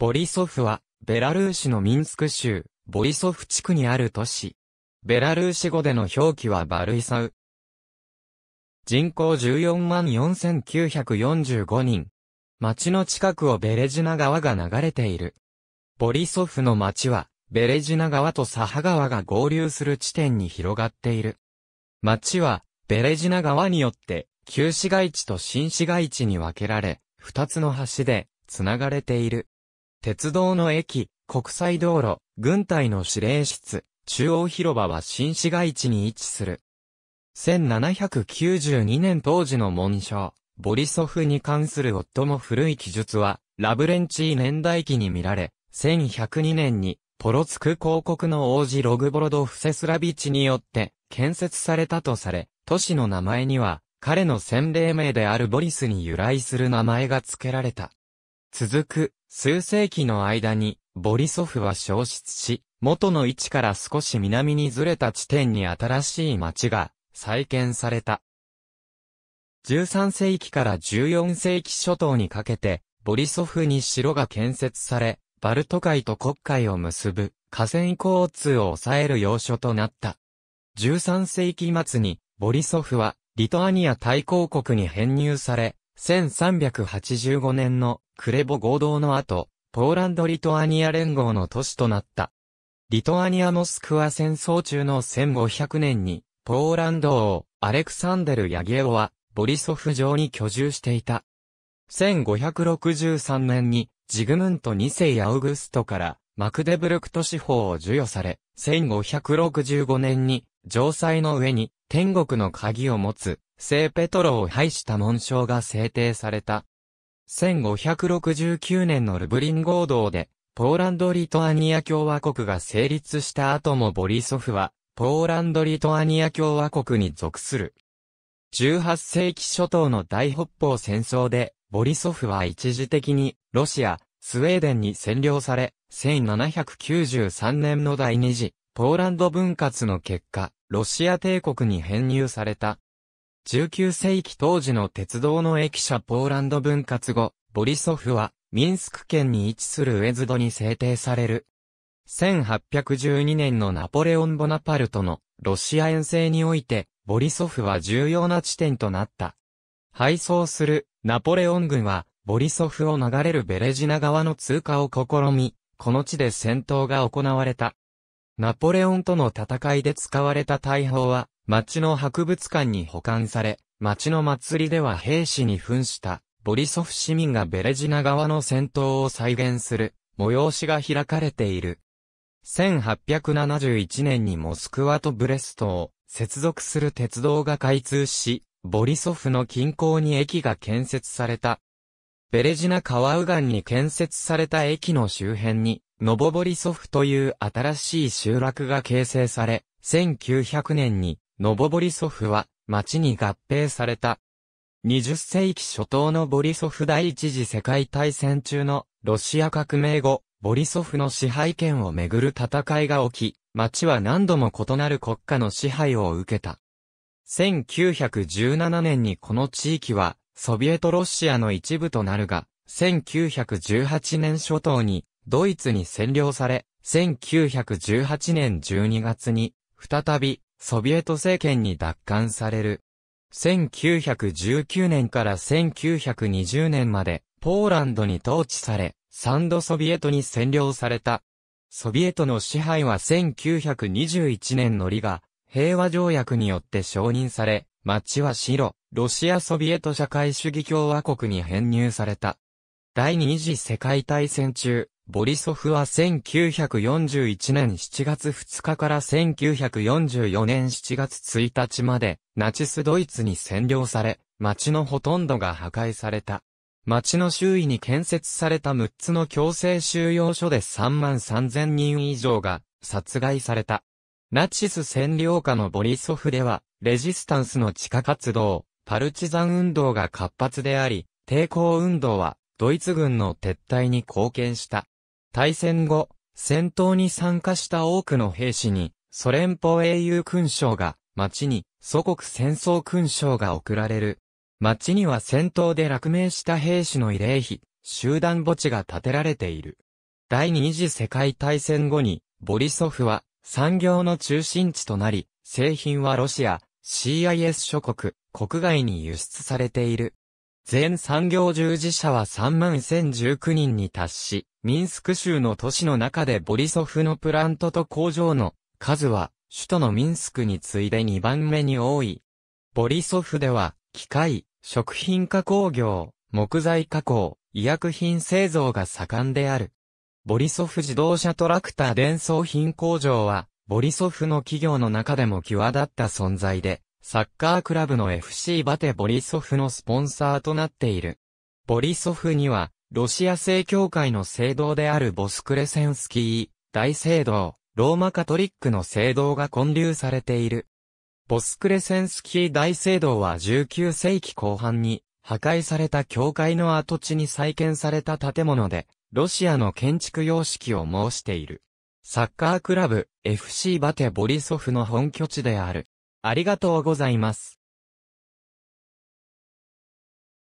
ボリソフは、ベラルーシのミンスク州、ボリソフ地区にある都市。ベラルーシ語での表記はバルイサウ。人口14万4945人。町の近くをベレジナ川が流れている。ボリソフの町は、ベレジナ川とサハ川が合流する地点に広がっている。町は、ベレジナ川によって、旧市街地と新市街地に分けられ、二つの橋で、つながれている。鉄道の駅、国際道路、軍隊の司令室、中央広場は新市街地に位置する。1792年当時の紋章、ボリソフに関する夫も古い記述は、ラブレンチー年代記に見られ、1102年に、ポロツク公国の王子ログボロド・フセスラビチによって、建設されたとされ、都市の名前には、彼の洗礼名であるボリスに由来する名前が付けられた。続く数世紀の間に、ボリソフは消失し、元の位置から少し南にずれた地点に新しい町が再建された。13世紀から14世紀初頭にかけて、ボリソフに城が建設され、バルト海と黒海を結ぶ河川交通を抑える要所となった。13世紀末に、ボリソフはリトアニア大公国に編入され、1385年のクレボ合同の後、ポーランド・リトアニア連合の都市となった。リトアニア・モスクワ戦争中の1500年に、ポーランド王、アレクサンデル・ヤゲオは、ボリソフ城に居住していた。1563年に、ジグムント2世やオグストから、マクデブルク都市法を授与され、1565年に、城塞の上に、天国の鍵を持つ、聖ペトロを廃した紋章が制定された。1569年のルブリン合同で、ポーランド・リトアニア共和国が成立した後もボリソフは、ポーランド・リトアニア共和国に属する。18世紀初頭の大北方戦争で、ボリソフは一時的に、ロシア、スウェーデンに占領され、1793年の第二次、ポーランド分割の結果、ロシア帝国に編入された。19世紀当時の鉄道の駅舎ポーランド分割後、ボリソフは、ミンスク県に位置するウェズドに制定される。1812年のナポレオン・ボナパルトのロシア遠征において、ボリソフは重要な地点となった。敗走するナポレオン軍は、ボリソフを流れるベレジナ川の通過を試み、この地で戦闘が行われた。ナポレオンとの戦いで使われた大砲は、町の博物館に保管され、町の祭りでは兵士に扮したボリソフ市民がベレジナ側の戦闘を再現する催しが開かれている。1871年にモスクワとブレストを接続する鉄道が開通し、ボリソフの近郊に駅が建設された。ベレジナ川右岸に建設された駅の周辺に、ノボボリソフという新しい集落が形成され、1900年にノボボリソフは町に合併された。20世紀初頭のボリソフ第一次世界大戦中のロシア革命後、ボリソフの支配権をめぐる戦いが起き、町は何度も異なる国家の支配を受けた。1917年にこの地域はソビエトロシアの一部となるが、1918年初頭にドイツに占領され、1918年12月に再びソビエト政権に奪還される。1919年から1920年まで、ポーランドに統治され、ン度ソビエトに占領された。ソビエトの支配は1921年のリガ、平和条約によって承認され、町は白、ロシアソビエト社会主義共和国に編入された。第二次世界大戦中、ボリソフは1941年7月2日から1944年7月1日まで、ナチスドイツに占領され、町のほとんどが破壊された。町の周囲に建設された6つの強制収容所で3万3000人以上が殺害された。ナチス占領下のボリソフでは、レジスタンスの地下活動、パルチザン運動が活発であり、抵抗運動はドイツ軍の撤退に貢献した。大戦後、戦闘に参加した多くの兵士に、ソ連邦英雄勲章が、町に祖国戦争勲章が贈られる。町には戦闘で落命した兵士の慰霊碑、集団墓地が建てられている。第二次世界大戦後に、ボリソフは産業の中心地となり、製品はロシア、CIS 諸国、国外に輸出されている。全産業従事者は31,019人に達し、ミンスク州の都市の中でボリソフのプラントと工場の数は、首都のミンスクに次いで2番目に多い。ボリソフでは、機械、食品加工業、木材加工、医薬品製造が盛んである。ボリソフ自動車トラクター伝送品工場は、ボリソフの企業の中でも際立った存在で、サッカークラブの FC バテボリソフのスポンサーとなっている。ボリソフには、ロシア正教会の聖堂であるボスクレセンスキー、大聖堂、ローマカトリックの聖堂が建立されている。ボスクレセンスキー大聖堂は19世紀後半に破壊された教会の跡地に再建された建物で、ロシアの建築様式を申している。サッカークラブ FC バテボリソフの本拠地である。ありがとうございます。